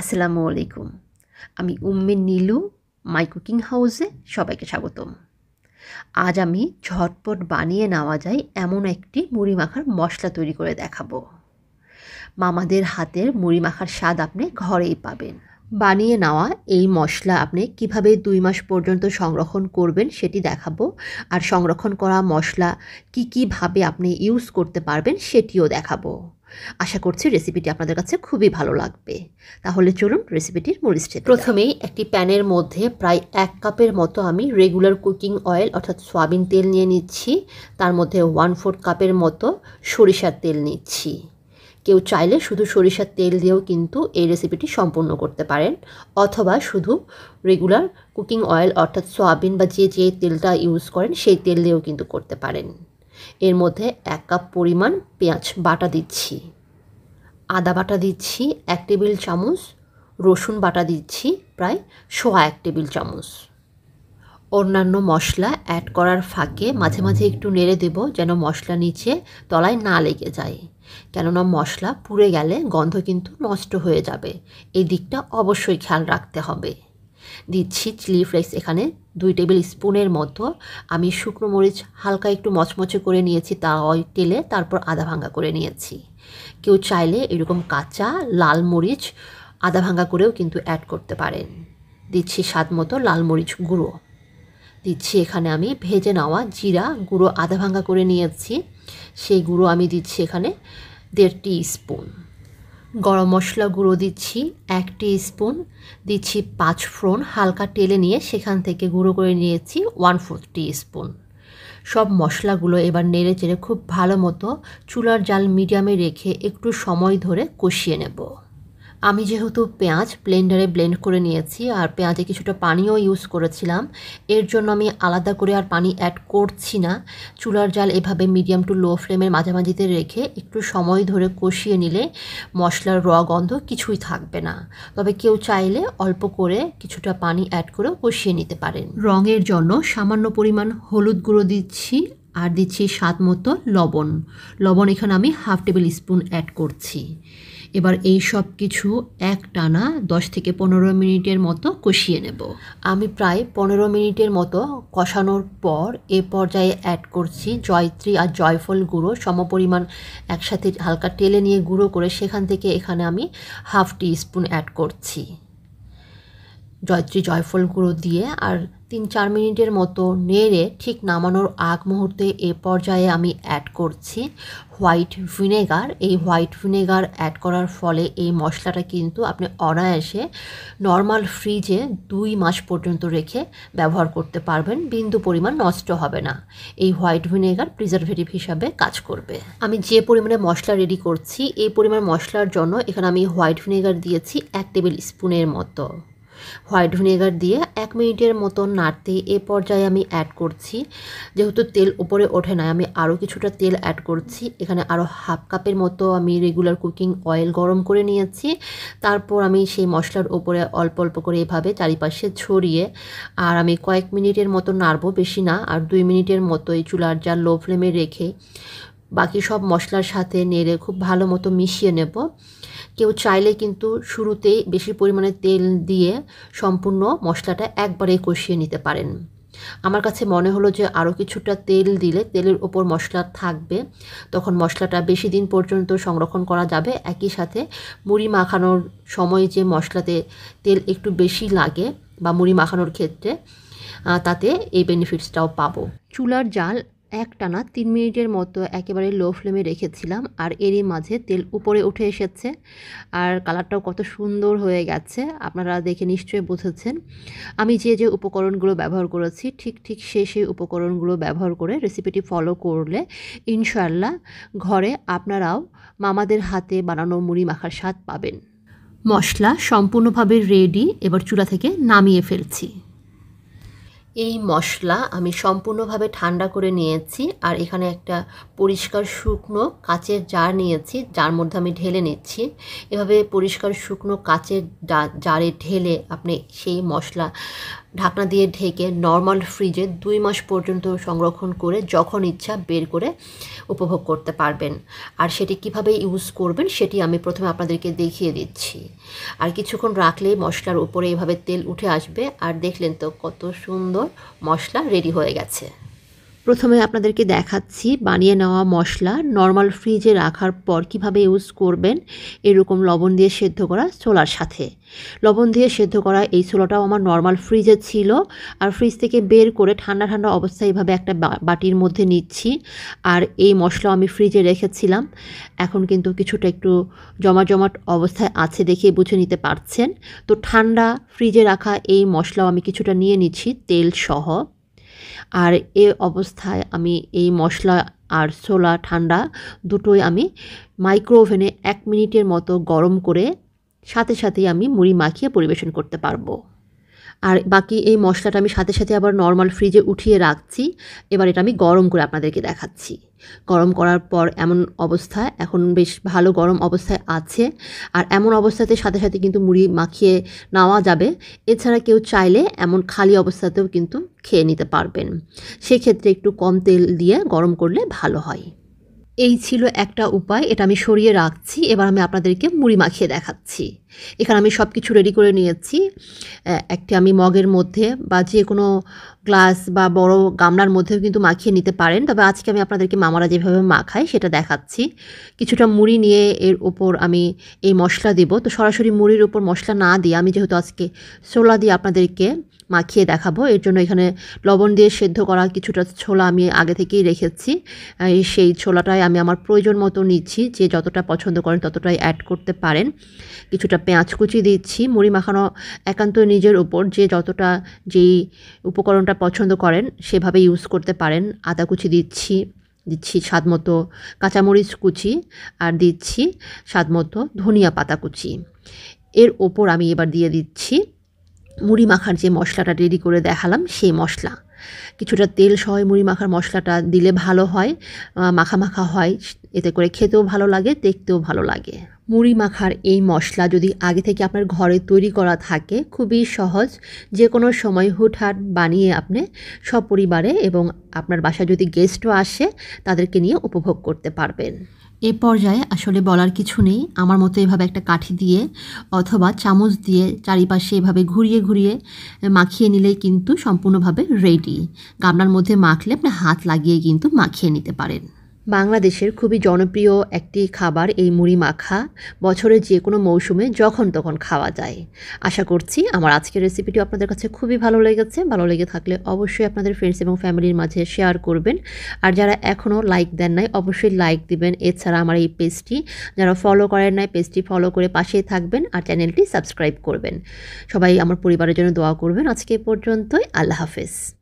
আসসালামু আলাইকুম আমি উম্মে নীলু মাই কুকিং হাউসে সবাইকে স্বাগতম আজ আমি ঝটপট বানিয়ে নেওয়া যায় এমন একটি মুড়ি মাখার মশলা তৈরি করে দেখাবো মামাদের হাতের মুড়ি মাখার স্বাদ আপনি ঘরেই পাবেন বানিয়ে নেওয়া এই মশলা আপনি কিভাবে দুই মাস পর্যন্ত সংরক্ষণ করবেন সেটি দেখাবো আর সংরক্ষণ করা মশলা কী কীভাবে আপনি ইউজ করতে পারবেন সেটিও দেখাবো আশা করছি রেসিপিটি আপনাদের কাছে খুবই ভালো লাগবে তাহলে চলুন রেসিপিটির মূল স্টেপ প্রথমেই একটি প্যানের মধ্যে প্রায় এক কাপের মতো আমি রেগুলার কুকিং অয়েল অর্থাৎ সয়াবিন তেল নিয়ে নিচ্ছি তার মধ্যে ওয়ান ফোর্থ কাপের মতো সরিষার তেল নিচ্ছি কেউ চাইলে শুধু সরিষার তেল দিয়েও কিন্তু এই রেসিপিটি সম্পূর্ণ করতে পারেন অথবা শুধু রেগুলার কুকিং অয়েল অর্থাৎ সয়াবিন বা যে যে তেলটা ইউজ করেন সেই তেল দিয়েও কিন্তু করতে পারেন এর মধ্যে এক কাপ পরিমাণ পেঁয়াজ বাটা দিচ্ছি আদা বাটা দিচ্ছি এক টেবিল চামচ রসুন বাটা দিচ্ছি প্রায় সোয়া এক টেবিল চামচ অন্যান্য মশলা অ্যাড করার ফাঁকে মাঝে মাঝে একটু নেড়ে দেব যেন মশলা নিচে তলায় না লেগে যায় কেননা মশলা পুড়ে গেলে গন্ধ কিন্তু নষ্ট হয়ে যাবে এই দিকটা অবশ্যই খেয়াল রাখতে হবে দিচ্ছি চিলি ফ্লেক্স এখানে দুই টেবিল স্পুনের মতো আমি শুকনো মরিচ হালকা একটু মচমচে করে নিয়েছি তা তেলে তারপর আদা ভাঙ্গা করে নিয়েছি কেউ চাইলে এরকম কাঁচা লাল মরিচ আদা ভাঙ্গা করেও কিন্তু অ্যাড করতে পারেন দিচ্ছি স্বাদ মতো লাল মরিচ গুঁড়ো দিচ্ছি এখানে আমি ভেজে নেওয়া জিরা গুঁড়ো আধা ভাঙ্গা করে নিয়েছি সেই গুঁড়ো আমি দিচ্ছি এখানে দেড় টি স্পুন গরম মশলা গুঁড়ো দিচ্ছি এক স্পুন দিচ্ছি পাঁচ ফোড়ন হালকা টেলে নিয়ে সেখান থেকে গুঁড়ো করে নিয়েছি ওয়ান ফোর্থ স্পুন সব মশলাগুলো এবার নেড়ে চেড়ে খুব ভালো মতো চুলার জাল মিডিয়ামে রেখে একটু সময় ধরে কষিয়ে নেবো আমি যেহেতু পেঁয়াজ ব্লেন্ডারে ব্লেন্ড করে নিয়েছি আর পেঁয়াজে কিছুটা পানিও ইউজ করেছিলাম এর জন্য আমি আলাদা করে আর পানি অ্যাড করছি না চুলার জাল এভাবে মিডিয়াম টু লো ফ্লেমের মাঝামাঝিতে রেখে একটু সময় ধরে কষিয়ে নিলে মশলার র গন্ধ কিছুই থাকবে না তবে কেউ চাইলে অল্প করে কিছুটা পানি অ্যাড করে কষিয়ে নিতে পারেন রঙের জন্য সামান্য পরিমাণ হলুদ গুঁড়ো দিচ্ছি আর দিচ্ছি স্বাদ মতো লবণ লবণ এখানে আমি হাফ টেবিল স্পুন অ্যাড করছি এবার এই সব কিছু এক টানা দশ থেকে পনেরো মিনিটের মতো কষিয়ে নেব আমি প্রায় পনেরো মিনিটের মতো কষানোর পর এ পর্যায়ে অ্যাড করছি জয়ত্রী আর জয়ফল গুঁড়ো সমপরিমাণ একসাথে হালকা টেলে নিয়ে গুঁড়ো করে সেখান থেকে এখানে আমি হাফ টি স্পুন অ্যাড করছি জয়ত্রী জয়ফল গুঁড়ো দিয়ে আর তিন চার মিনিটের মতো নেড়ে ঠিক নামানোর আগ মুহূর্তে এ পর্যায়ে আমি অ্যাড করছি হোয়াইট ভিনেগার এই হোয়াইট ভিনেগার অ্যাড করার ফলে এই মশলাটা কিন্তু আপনি অনায়াসে নর্মাল ফ্রিজে দুই মাস পর্যন্ত রেখে ব্যবহার করতে পারবেন বিন্দু পরিমাণ নষ্ট হবে না এই হোয়াইট ভিনেগার প্রিজারভেটিভ হিসাবে কাজ করবে আমি যে পরিমাণে মশলা রেডি করছি এই পরিমাণ মশলার জন্য এখানে আমি হোয়াইট ভিনেগার দিয়েছি এক টেবিল স্পুনের মতো হোয়াইট ভিনেগার দিয়ে এক মিনিটের মতন নাড়তে এ পর্যায়ে আমি অ্যাড করছি যেহেতু তেল উপরে ওঠে না আমি আরও কিছুটা তেল অ্যাড করছি এখানে আরও হাফ কাপের মতো আমি রেগুলার কুকিং অয়েল গরম করে নিয়েছি তারপর আমি সেই মশলার উপরে অল্প অল্প করে এভাবে চারিপাশে ছড়িয়ে আর আমি কয়েক মিনিটের মতো নাড়বো বেশি না আর দুই মিনিটের মতো এই চুলার যা লো ফ্লেমে রেখে বাকি সব মশলার সাথে নেড়ে খুব ভালো মতো মিশিয়ে নেব কেউ চাইলে কিন্তু শুরুতেই বেশি পরিমাণে তেল দিয়ে সম্পূর্ণ মশলাটা একবারে কষিয়ে নিতে পারেন আমার কাছে মনে হলো যে আরও কিছুটা তেল দিলে তেলের ওপর মশলা থাকবে তখন মশলাটা বেশি দিন পর্যন্ত সংরক্ষণ করা যাবে একই সাথে মুড়ি মাখানোর সময় যে মশলাতে তেল একটু বেশি লাগে বা মুড়ি মাখানোর ক্ষেত্রে তাতে এই বেনিফিটসটাও পাবো চুলার জাল একটানা তিন মিনিটের মতো একেবারে লো ফ্লেমে রেখেছিলাম আর এরই মাঝে তেল উপরে উঠে এসেছে আর কালারটাও কত সুন্দর হয়ে গেছে আপনারা দেখে নিশ্চয়ই বুঝেছেন আমি যে যে উপকরণগুলো ব্যবহার করেছি ঠিক ঠিক সেই সেই উপকরণগুলো ব্যবহার করে রেসিপিটি ফলো করলে ইনশাল্লাহ ঘরে আপনারাও মামাদের হাতে বানানো মুড়ি মাখার স্বাদ পাবেন মশলা সম্পূর্ণভাবে রেডি এবার চুলা থেকে নামিয়ে ফেলছি এই মশলা আমি সম্পূর্ণভাবে ঠান্ডা করে নিয়েছি আর এখানে একটা পরিষ্কার শুকনো কাচের জার নিয়েছি যার মধ্যে আমি ঢেলে নিচ্ছি এভাবে পরিষ্কার শুকনো কাচের জারে ঢেলে আপনি সেই মশলা ঢাকনা দিয়ে ঢেকে নর্মাল ফ্রিজে দুই মাস পর্যন্ত সংরক্ষণ করে যখন ইচ্ছা বের করে উপভোগ করতে পারবেন আর সেটি কিভাবে ইউজ করবেন সেটি আমি প্রথমে আপনাদেরকে দেখিয়ে দিচ্ছি আর কিছুক্ষণ রাখলেই মশলার উপরে এভাবে তেল উঠে আসবে আর দেখলেন তো কত সুন্দর মশলা রেডি হয়ে গেছে প্রথমে আপনাদেরকে দেখাচ্ছি বানিয়ে নেওয়া মশলা নর্মাল ফ্রিজে রাখার পর কিভাবে ইউজ করবেন এরকম লবণ দিয়ে সেদ্ধ করা ছোলার সাথে লবণ দিয়ে সেদ্ধ করা এই ছোলাটাও আমার নর্মাল ফ্রিজে ছিল আর ফ্রিজ থেকে বের করে ঠান্ডা ঠান্ডা অবস্থায় এভাবে একটা বাটির মধ্যে নিচ্ছি আর এই মশলা আমি ফ্রিজে রেখেছিলাম এখন কিন্তু কিছুটা একটু জমা জমাট অবস্থায় আছে দেখে বুঝে নিতে পারছেন তো ঠান্ডা ফ্রিজে রাখা এই মশলাও আমি কিছুটা নিয়ে নিচ্ছি তেল সহ আর এ অবস্থায় আমি এই মশলা আর ছোলা ঠান্ডা দুটোই আমি মাইক্রো ওভেনে এক মিনিটের মতো গরম করে সাথে সাথেই আমি মুড়ি মাখিয়ে পরিবেশন করতে পারবো আর বাকি এই মশলাটা আমি সাথে সাথে আবার নর্মাল ফ্রিজে উঠিয়ে রাখছি এবার এটা আমি গরম করে আপনাদেরকে দেখাচ্ছি গরম করার পর এমন অবস্থা এখন বেশ ভালো গরম অবস্থায় আছে আর এমন অবস্থাতে সাথে সাথে কিন্তু মুড়ি মাখিয়ে নেওয়া যাবে এছাড়া কেউ চাইলে এমন খালি অবস্থাতেও কিন্তু খেয়ে নিতে পারবেন সেক্ষেত্রে একটু কম তেল দিয়ে গরম করলে ভালো হয় এই ছিল একটা উপায় এটা আমি সরিয়ে রাখছি এবার আমি আপনাদেরকে মুড়ি মাখিয়ে দেখাচ্ছি এখানে আমি সব কিছু রেডি করে নিয়েছি একটি আমি মগের মধ্যে বা যে কোনো গ্লাস বা বড় গামলার মধ্যেও কিন্তু মাখিয়ে নিতে পারেন তবে আজকে আমি আপনাদেরকে মামারা যেভাবে মাখায় সেটা দেখাচ্ছি কিছুটা মুড়ি নিয়ে এর ওপর আমি এই মশলা দেবো তো সরাসরি মুড়ির উপর মশলা না দিয়ে আমি যেহেতু আজকে সোলা দিয়ে আপনাদেরকে মাখিয়ে দেখাবো এর জন্য এখানে লবণ দিয়ে সেদ্ধ করা কিছুটা ছোলা আমি আগে থেকেই রেখেছি সেই ছোলাটাই আমি আমার প্রয়োজন মতো নিচ্ছি যে যতটা পছন্দ করেন ততটাই অ্যাড করতে পারেন কিছুটা পেঁয়াজ কুচি দিচ্ছি মুড়ি মাখানো একান্ত নিজের উপর যে যতটা যেই উপকরণটা পছন্দ করেন সেভাবে ইউজ করতে পারেন আদা কুচি দিচ্ছি দিচ্ছি স্বাদ মতো কাঁচামরিচ কুচি আর দিচ্ছি স্বাদ মতো ধনিয়া পাতা কুচি এর ওপর আমি এবার দিয়ে দিচ্ছি মুড়ি মাখার যে মশলাটা রেডি করে দেখালাম সেই মশলা কিছুটা তেল সহ মুড়ি মাখার মশলাটা দিলে ভালো হয় মাখা মাখা হয় এতে করে খেতেও ভালো লাগে দেখতেও ভালো লাগে মুড়ি মাখার এই মশলা যদি আগে থেকে আপনার ঘরে তৈরি করা থাকে খুবই সহজ যে কোনো সময় হুটহাট বানিয়ে আপনি সপরিবারে এবং আপনার বাসায় যদি গেস্টও আসে তাদেরকে নিয়ে উপভোগ করতে পারবেন এ পর্যায়ে আসলে বলার কিছু নেই আমার মতো এভাবে একটা কাঠি দিয়ে অথবা চামচ দিয়ে চারিপাশে এভাবে ঘুরিয়ে ঘুরিয়ে মাখিয়ে নিলেই কিন্তু সম্পূর্ণভাবে রেডি গামলার মধ্যে মাখলে আপনি হাত লাগিয়ে কিন্তু মাখিয়ে নিতে পারেন বাংলাদেশের খুবই জনপ্রিয় একটি খাবার এই মুড়ি মাখা বছরের যে কোনো মৌসুমে যখন তখন খাওয়া যায় আশা করছি আমার আজকের রেসিপিটি আপনাদের কাছে খুবই ভালো লেগেছে ভালো লেগে থাকলে অবশ্যই আপনাদের ফ্রেন্ডস এবং ফ্যামিলির মাঝে শেয়ার করবেন আর যারা এখনও লাইক দেন নাই অবশ্যই লাইক দিবেন এছাড়া আমার এই পেজটি যারা ফলো করেন নাই পেজটি ফলো করে পাশেই থাকবেন আর চ্যানেলটি সাবস্ক্রাইব করবেন সবাই আমার পরিবারের জন্য দোয়া করবেন আজকে পর্যন্তই আল্লাহ হাফেজ